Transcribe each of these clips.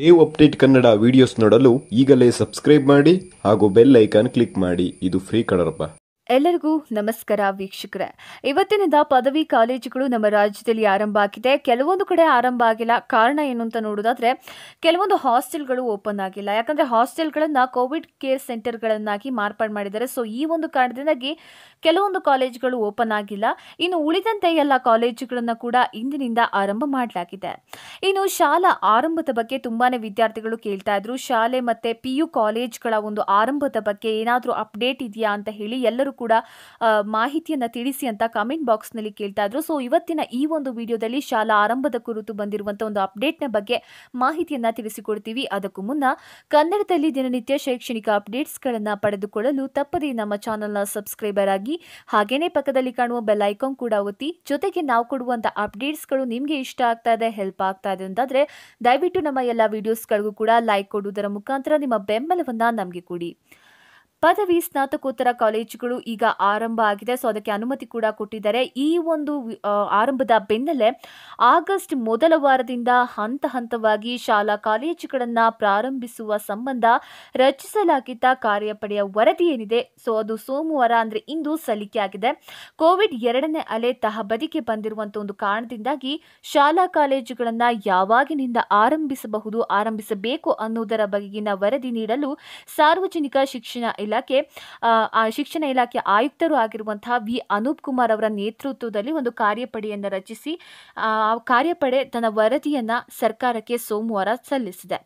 Dev update Kannada videos ನೋಡಲು ಈಗಲೇ subscribe ಮಾಡಿ ಹಾಗೂ ಬೆಲ್ ಐಕಾನ್ ಕ್ಲಿಕ್ ಮಾಡಿ ಇದು ಫ್ರೀ ಕಡರ್ಪ ಎಲ್ಲರಿಗೂ ನಮಸ್ಕಾರ ವೀಕ್ಷಕರೇ ಇವತ್ತಿನಿಂದ ಪದವಿ ಕಾಲೇಜುಗಳು ನಮ್ಮ ರಾಜ್ಯದಲ್ಲಿ ಆರಂಭ ಆಗಿದೆ ಕೆಲವೊಂದು ಕಡೆ ಆರಂಭ ಆಗಿಲ್ಲ ಕಾರಣ ಏನು ಅಂತ ನೋಡೋದಾದ್ರೆ ಕೆಲವೊಂದು ಹಾಸ್ಟೆಲ್ಗಳು ಓಪನ್ ಆಗಿಲ್ಲ ಯಾಕಂದರೆ ಹಾಸ್ಟೆಲ್ಗಳನ್ನು ಕೋವಿಡ್ ಕೇರ್ ಸೆಂಟರ್ಗಳನ್ನಾಗಿ ಮಾರ್ಪಾಡು ಮಾಡಿದ್ದಾರೆ ಸೊ ಈ ಒಂದು ಕಾರಣದಿಂದಾಗಿ ಕೆಲವೊಂದು ಕಾಲೇಜುಗಳು ಓಪನ್ ಆಗಿಲ್ಲ ಇನ್ನು ಉಳಿದಂತೆ ಎಲ್ಲ ಕಾಲೇಜುಗಳನ್ನು ಕೂಡ ಇಂದಿನಿಂದ ಆರಂಭ ಮಾಡಲಾಗಿದೆ ಇನ್ನು ಶಾಲಾ ಆರಂಭದ ಬಗ್ಗೆ ತುಂಬಾ ವಿದ್ಯಾರ್ಥಿಗಳು ಕೇಳ್ತಾ ಇದ್ರು ಶಾಲೆ ಮತ್ತು ಪಿ ಯು ಕಾಲೇಜ್ಗಳ ಒಂದು ಆರಂಭದ ಬಗ್ಗೆ ಏನಾದರೂ ಅಪ್ಡೇಟ್ ಇದೆಯಾ ಅಂತ ಹೇಳಿ ಎಲ್ಲರೂ ಕೂಡ ಮಾಹಿತಿಯನ್ನು ತಿಳಿಸಿ ಅಂತ ಕಮೆಂಟ್ ಬಾಕ್ಸ್ನಲ್ಲಿ ಕೇಳ್ತಾ ಇದ್ರು ಸೊ ಇವತ್ತಿನ ಈ ಒಂದು ವಿಡಿಯೋದಲ್ಲಿ ಶಾಲಾ ಆರಂಭದ ಕುರಿತು ಬಂದಿರುವಂಥ ಒಂದು ಅಪ್ಡೇಟ್ನ ಬಗ್ಗೆ ಮಾಹಿತಿಯನ್ನು ತಿಳಿಸಿಕೊಡ್ತೀವಿ ಅದಕ್ಕೂ ಮುನ್ನ ಕನ್ನಡದಲ್ಲಿ ದಿನನಿತ್ಯ ಶೈಕ್ಷಣಿಕ ಅಪ್ಡೇಟ್ಸ್ಗಳನ್ನು ಪಡೆದುಕೊಳ್ಳಲು ತಪ್ಪದೇ ನಮ್ಮ ಚಾನಲ್ನ ಸಬ್ಸ್ಕ್ರೈಬರ್ ಆಗಿ ಹಾಗೇನೇ ಪಕ್ಕದಲ್ಲಿ ಕಾಣುವ ಬೆಲ್ ಐಕಾನ್ ಕೂಡ ಒತ್ತಿ ಜೊತೆಗೆ ನಾವು ಕೊಡುವಂತಹ ಅಪ್ಡೇಟ್ಸ್ಗಳು ನಿಮಗೆ ಇಷ್ಟ ಆಗ್ತಾ ಇದೆ ಹೆಲ್ಪ್ ಆಗ್ತಾ ಇದೆ ಅಂತಂದರೆ ದಯವಿಟ್ಟು ನಮ್ಮ ಎಲ್ಲ ವಿಡಿಯೋಸ್ಗಳಿಗೂ ಕೂಡ ಲೈಕ್ ಕೊಡುವುದರ ಮುಖಾಂತರ ನಿಮ್ಮ ಬೆಂಬಲವನ್ನು ನಮಗೆ ಕೊಡಿ ಪದವಿ ಸ್ನಾತಕೋತ್ತರ ಕಾಲೇಜುಗಳು ಈಗ ಆರಂಭ ಆಗಿದೆ ಸೊ ಅದಕ್ಕೆ ಅನುಮತಿ ಕೂಡ ಕೊಟ್ಟಿದ್ದಾರೆ ಈ ಒಂದು ಆರಂಭದ ಬೆನ್ನಲ್ಲೇ ಆಗಸ್ಟ್ ಮೊದಲ ವಾರದಿಂದ ಹಂತ ಹಂತವಾಗಿ ಶಾಲಾ ಕಾಲೇಜುಗಳನ್ನು ಪ್ರಾರಂಭಿಸುವ ಸಂಬಂಧ ರಚಿಸಲಾಗಿದ್ದ ಕಾರ್ಯಪಡೆಯ ವರದಿ ಏನಿದೆ ಸೊ ಅದು ಸೋಮವಾರ ಅಂದರೆ ಇಂದು ಸಲ್ಲಿಕೆಯಾಗಿದೆ ಕೋವಿಡ್ ಎರಡನೇ ಅಲೆ ತಹಬದಿಗೆ ಬಂದಿರುವಂತಹ ಒಂದು ಕಾರಣದಿಂದಾಗಿ ಶಾಲಾ ಕಾಲೇಜುಗಳನ್ನು ಯಾವಾಗಿನಿಂದ ಆರಂಭಿಸಬಹುದು ಆರಂಭಿಸಬೇಕು ಅನ್ನುವುದರ ಬಗೆಗಿನ ವರದಿ ನೀಡಲು ಸಾರ್ವಜನಿಕ ಶಿಕ್ಷಣ ಇಲಾಖೆ ಶಿಕ್ಷಣ ಇಲಾಖೆ ಆಯುಕ್ತರು ಆಗಿರುವಂತಹ ವಿ ಅನೂಪ್ ಕುಮಾರ್ ಅವರ ನೇತೃತ್ವದಲ್ಲಿ ಒಂದು ಕಾರ್ಯಪಡೆಯನ್ನು ರಚಿಸಿ ಆ ಕಾರ್ಯಪಡೆ ತನ್ನ ವರದಿಯನ್ನು ಸರ್ಕಾರಕ್ಕೆ ಸೋಮವಾರ ಸಲ್ಲಿಸಿದೆ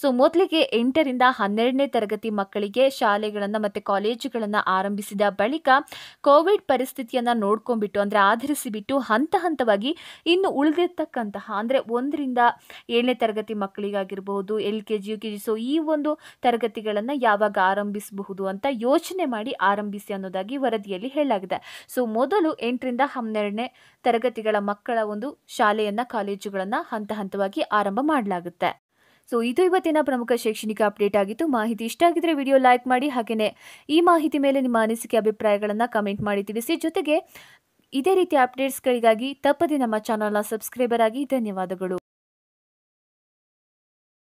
ಸೊ ಮೊದಲಿಗೆ ಎಂಟರಿಂದ ಹನ್ನೆರಡನೇ ತರಗತಿ ಮಕ್ಕಳಿಗೆ ಶಾಲೆಗಳನ್ನು ಮತ್ತು ಕಾಲೇಜುಗಳನ್ನು ಆರಂಭಿಸಿದ ಬಳಿಕ ಕೋವಿಡ್ ಪರಿಸ್ಥಿತಿಯನ್ನು ನೋಡ್ಕೊಂಡ್ಬಿಟ್ಟು ಅಂದರೆ ಆಧರಿಸಿ ಬಿಟ್ಟು ಹಂತ ಹಂತವಾಗಿ ಇನ್ನು ಉಳಿದಿರ್ತಕ್ಕಂತಹ ಅಂದರೆ ಒಂದರಿಂದ ಏಳನೇ ತರಗತಿ ಮಕ್ಕಳಿಗಾಗಿರ್ಬಹುದು L K G U K G so ಈ ಒಂದು ತರಗತಿಗಳನ್ನು ಯಾವಾಗ ಆರಂಭಿಸಬಹುದು ಅಂತ ಯೋಚನೆ ಮಾಡಿ ಆರಂಭಿಸಿ ಅನ್ನೋದಾಗಿ ವರದಿಯಲ್ಲಿ ಹೇಳಲಾಗಿದೆ ಸೊ ಮೊದಲು ಎಂಟರಿಂದ ಹನ್ನೆರಡನೇ ತರಗತಿಗಳ ಮಕ್ಕಳ ಒಂದು ಶಾಲೆಯನ್ನ ಕಾಲೇಜುಗಳನ್ನು ಹಂತ ಹಂತವಾಗಿ ಆರಂಭ ಮಾಡಲಾಗುತ್ತೆ ಸೊ ಇದು ಇವತ್ತಿನ ಪ್ರಮುಖ ಶೈಕ್ಷಣಿಕ ಅಪ್ಡೇಟ್ ಆಗಿತ್ತು ಮಾಹಿತಿ ಇಷ್ಟ ಆಗಿದ್ರೆ ವಿಡಿಯೋ ಲೈಕ್ ಮಾಡಿ ಹಾಗೆಯೇ ಈ ಮಾಹಿತಿ ಮೇಲೆ ನಿಮ್ಮ ಅನಿಸಿಕೆ ಅಭಿಪ್ರಾಯಗಳನ್ನು ಕಮೆಂಟ್ ಮಾಡಿ ತಿಳಿಸಿ ಜೊತೆಗೆ ಇದೇ ರೀತಿಯ ಅಪ್ಡೇಟ್ಸ್ಗಳಿಗಾಗಿ ತಪ್ಪದೆ ನಮ್ಮ ಚಾನಲ್ನ ಸಬ್ಸ್ಕ್ರೈಬರ್ ಆಗಿ ಧನ್ಯವಾದಗಳು